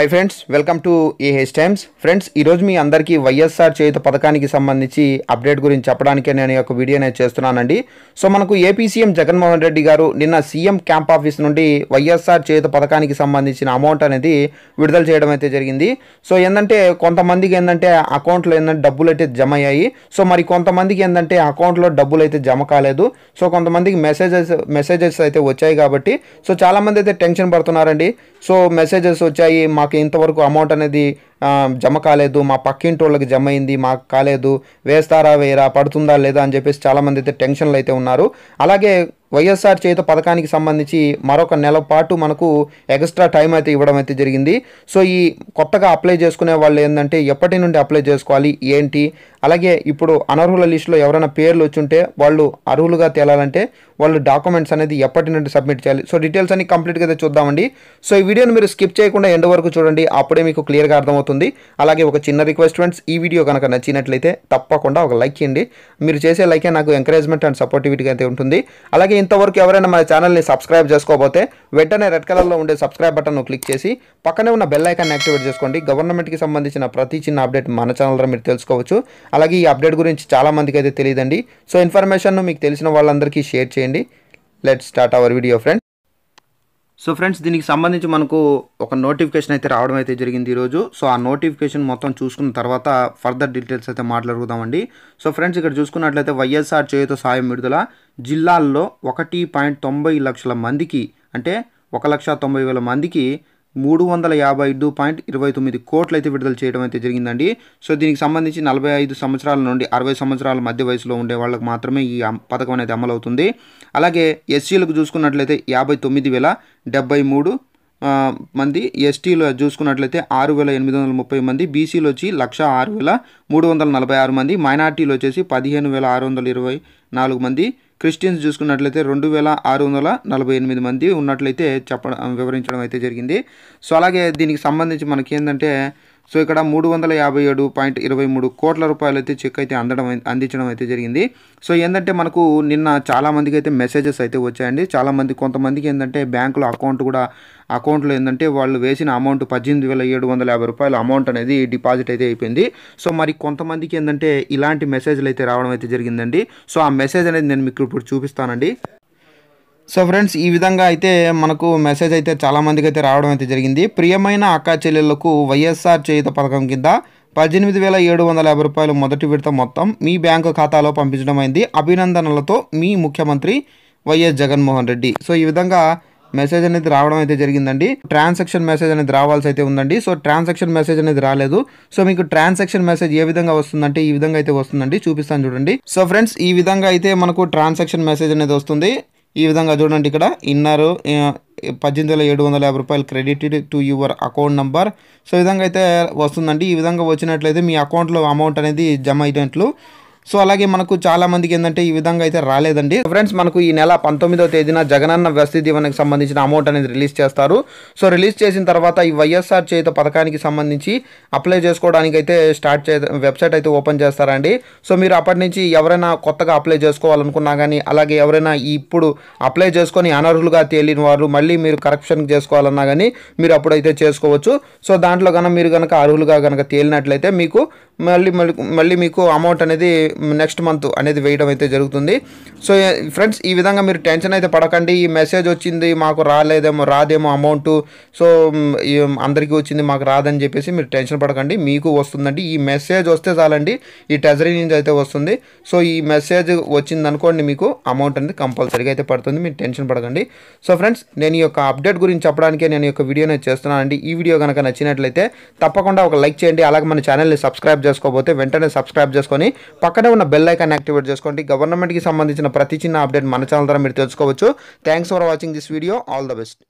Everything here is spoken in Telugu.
hi friends welcome to AH Times friends ఈరోజు మీ అందరికీ వైఎస్ఆర్ చేయుత పథకానికి సంబంధించి అప్డేట్ గురించి చెప్పడానికే నేను ఒక వీడియో నేను చేస్తున్నానండి సో మనకు ఏపీ సీఎం జగన్మోహన్ రెడ్డి గారు నిన్న సీఎం క్యాంప్ ఆఫీస్ నుండి వైఎస్ఆర్ చేయుత పథకానికి సంబంధించిన అమౌంట్ అనేది విడుదల చేయడం అయితే జరిగింది సో ఏంటంటే కొంతమందికి ఏంటంటే అకౌంట్లో ఏంటంటే డబ్బులు అయితే జమ అయ్యాయి సో మరి కొంతమందికి ఏంటంటే అకౌంట్లో డబ్బులు అయితే జమ కాలేదు సో కొంతమందికి మెసేజెస్ మెసేజెస్ అయితే వచ్చాయి కాబట్టి సో చాలామంది అయితే టెన్షన్ పడుతున్నారండి సో మెసేజెస్ వచ్చాయి మా నాకు ఇంతవరకు అమౌంట్ అనేది జమ కాలేదు మా పక్కింటి వాళ్ళకి జమ అయింది మాకు కాలేదు వేస్తారా వేరా పడుతుందా లేదా అని చెప్పేసి చాలామంది అయితే టెన్షన్లు అయితే ఉన్నారు అలాగే వైఎస్ఆర్ చేత పథకానికి సంబంధించి మరొక నెల పాటు మనకు ఎక్స్ట్రా టైం అయితే ఇవ్వడం అయితే జరిగింది సో ఈ కొత్తగా అప్లై చేసుకునే వాళ్ళు ఏంటంటే ఎప్పటి నుండి అప్లై చేసుకోవాలి ఏంటి అలాగే ఇప్పుడు అనర్హుల లిస్టులో ఎవరైనా పేర్లు వచ్చుంటే వాళ్ళు అర్హులుగా తేలాలంటే వాళ్ళు డాక్యుమెంట్స్ అనేది ఎప్పటి నుండి సబ్మిట్ చేయాలి సో డీటెయిల్స్ అన్ని కంప్లీట్గా అయితే చూద్దామండి సో ఈ వీడియోని మీరు స్కిప్ చేయకుండా ఎండ్ వరకు చూడండి అప్పుడే మీకు క్లియర్గా అర్థమవుతుంది అవుతుంది అలాగే ఒక చిన్న రిక్వెస్ట్ ఫ్రెండ్స్ ఈ వీడియో కనుక నచ్చినట్లయితే తప్పకుండా ఒక లైక్ చేయండి మీరు చేసే లైకే నాకు ఎంకరేజ్మెంట్ అండ్ సపోర్టివిటీగా అయితే ఉంటుంది అలాగే ఇంతవరకు ఎవరైనా మన ఛానల్ని సబ్స్క్రైబ్ చేసుకోకపోతే వెంటనే రెడ్ కలర్లో ఉండే సబ్స్క్రైబ్ బటన్ను క్లిక్ చేసి పక్కనే ఉన్న బెల్ ఐకాన్ యాక్టివేట్ చేసుకోండి గవర్నమెంట్కి సంబంధించిన ప్రతి చిన్న అప్డేట్ మన ఛానల్ ద్వారా మీరు తెలుసుకోవచ్చు అలాగే ఈ అప్డేట్ గురించి చాలామందికి అయితే తెలియదండి సో ఇన్ఫర్మేషన్ను మీకు తెలిసిన వాళ్ళందరికీ షేర్ చేయండి let start our video friend so friends దీనికి సంబంధించి మనకు ఒక నోటిఫికేషన్ అయితే రావడం అయితే జరిగింది ఈరోజు సో ఆ నోటిఫికేషన్ మొత్తం చూసుకున్న తర్వాత ఫర్దర్ డీటెయిల్స్ అయితే మాట్లాడుకుందామండి సో ఫ్రెండ్స్ ఇక్కడ చూసుకున్నట్లయితే వైఎస్ఆర్ చేయుత సాయం విడుదల జిల్లాల్లో ఒకటి పాయింట్ తొంభై లక్షల మందికి అంటే ఒక లక్ష తొంభై వేల మందికి మూడు వందల యాభై ఐదు పాయింట్ ఇరవై తొమ్మిది కోట్లు అయితే విడుదల చేయడం అయితే జరిగిందండి సో దీనికి సంబంధించి నలభై ఐదు సంవత్సరాల నుండి అరవై సంవత్సరాల మధ్య వయసులో ఉండే వాళ్ళకి మాత్రమే ఈ పథకం అనేది అమలవుతుంది అలాగే ఎస్సీలకు చూసుకున్నట్లయితే యాభై తొమ్మిది వేల డెబ్బై మూడు మంది ఎస్టీలో చూసుకున్నట్లయితే ఆరు వేల ఎనిమిది వందల ముప్పై మంది బీసీలో వచ్చి లక్ష ఆరు వేల మూడు వందల నలభై ఆరు మంది మైనార్టీలో వచ్చేసి పదిహేను వేల ఆరు వందల ఇరవై నాలుగు మంది క్రిస్టియన్స్ చూసుకున్నట్లయితే రెండు వేల ఆరు వందల నలభై ఎనిమిది మంది ఉన్నట్లయితే చెప్పడం వివరించడం అయితే జరిగింది సో అలాగే దీనికి సంబంధించి మనకి ఏంటంటే సో ఇక్కడ మూడు వందల యాభై ఏడు పాయింట్ ఇరవై మూడు కోట్ల రూపాయలు అయితే చెక్ అయితే అందడం అందించడం అయితే జరిగింది సో ఏంటంటే మనకు నిన్న చాలామందికి అయితే మెసేజెస్ అయితే వచ్చాయండి చాలామంది కొంతమందికి ఏంటంటే బ్యాంకులో అకౌంట్ కూడా అకౌంట్లో ఏంటంటే వాళ్ళు వేసిన అమౌంట్ పద్దెనిమిది వేల ఏడు వందల యాభై రూపాయల అమౌంట్ అనేది డిపాజిట్ అయితే అయిపోయింది సో మరి కొంతమందికి ఏంటంటే ఇలాంటి మెసేజ్లు అయితే రావడం అయితే జరిగిందండి సో ఆ మెసేజ్ అనేది నేను మీకు ఇప్పుడు చూపిస్తానండి సో ఫ్రెండ్స్ ఈ విధంగా అయితే మనకు మెసేజ్ అయితే చాలామందికి అయితే రావడం అయితే జరిగింది ప్రియమైన అక్కా చెల్లెళ్లకు వైఎస్ఆర్ చేయుత పథకం కింద పద్దెనిమిది వేల ఏడు వందల యాభై రూపాయలు మొదటి విడత మొత్తం మీ బ్యాంకు ఖాతాలో పంపించడం అయింది అభినందనలతో మీ ముఖ్యమంత్రి వైఎస్ జగన్మోహన్ రెడ్డి సో ఈ విధంగా మెసేజ్ అనేది రావడం అయితే జరిగిందండి ట్రాన్సాక్షన్ మెసేజ్ అనేది రావాల్సి అయితే ఉందండి సో ట్రాన్సాక్షన్ మెసేజ్ అనేది రాలేదు సో మీకు ట్రాన్సాక్షన్ మెసేజ్ ఏ విధంగా వస్తుందంటే ఈ విధంగా అయితే వస్తుందండి చూపిస్తాను చూడండి సో ఫ్రెండ్స్ ఈ విధంగా అయితే మనకు ట్రాన్సాక్షన్ మెసేజ్ అనేది వస్తుంది ఈ విధంగా చూడండి ఇక్కడ ఇన్నర్ పద్దెనిమిది వేల ఏడు వందల యాభై రూపాయలు credit to your account number సో విధంగా అయితే వస్తుందండి ఈ విధంగా వచ్చినట్లయితే మీ అకౌంట్లో అమౌంట్ అనేది జమ అయినట్లు సో అలాగే మనకు చాలా మందికి ఏంటంటే ఈ విధంగా అయితే రాలేదండి ఫ్రెండ్స్ మనకు ఈ నెల పంతొమ్మిదో తేదీన జగనన్న వసతి దీవెనకి సంబంధించిన అమౌంట్ అనేది రిలీజ్ చేస్తారు సో రిలీజ్ చేసిన తర్వాత ఈ వైఎస్ఆర్ చేత పథకానికి సంబంధించి అప్లై చేసుకోవడానికి అయితే స్టార్ట్ చే వెబ్సైట్ అయితే ఓపెన్ చేస్తారండి సో మీరు అప్పటి నుంచి ఎవరైనా కొత్తగా అప్లై చేసుకోవాలనుకున్నా కానీ అలాగే ఎవరైనా ఇప్పుడు అప్లై చేసుకొని అనర్హులుగా తేలిన వారు మళ్ళీ మీరు కరెక్షన్ చేసుకోవాలన్నా కానీ మీరు అప్పుడైతే చేసుకోవచ్చు సో దాంట్లో కనుక మీరు కనుక అర్హులుగా కనుక తేలినట్లయితే మీకు మళ్ళీ మళ్ళీ మీకు అమౌంట్ అనేది నెక్స్ట్ మంత్ అనేది వేయడం అయితే జరుగుతుంది సో ఫ్రెండ్స్ ఈ విధంగా మీరు టెన్షన్ అయితే పడకండి ఈ మెసేజ్ వచ్చింది మాకు రాలేదేమో రాదేమో అమౌంట్ సో అందరికీ వచ్చింది మాకు రాదని చెప్పేసి మీరు టెన్షన్ పడకండి మీకు వస్తుందండి ఈ మెసేజ్ వస్తే చాలండి ఈ ట్రెజరీ నుంచి అయితే వస్తుంది సో ఈ మెసేజ్ వచ్చింది అనుకోండి మీకు అమౌంట్ అనేది కంపల్సరీగా అయితే పడుతుంది మీరు టెన్షన్ పడకండి సో ఫ్రెండ్స్ నేను ఈ యొక్క అప్డేట్ గురించి చెప్పడానికే నేను ఈ యొక్క వీడియోని చేస్తున్నానండి ఈ వీడియో కనుక నచ్చినట్లయితే తప్పకుండా ఒక లైక్ చేయండి అలాగే మన ఛానల్ని సబ్స్క్రైబ్ చేసుకోకపోతే వెంటనే సబ్స్క్రైబ్ చేసుకొని పక్కన పక్కనే ఉన్న బెల్ ఐకాన్ యాక్టివేట్ చేసుకోండి గవర్నమెంట్కి సంబంధించిన ప్రతి చిన్న అప్డేట్ మన ఛానల్ ద్వారా మీరు తెలుసుకోవచ్చు thanks for watching this video all the best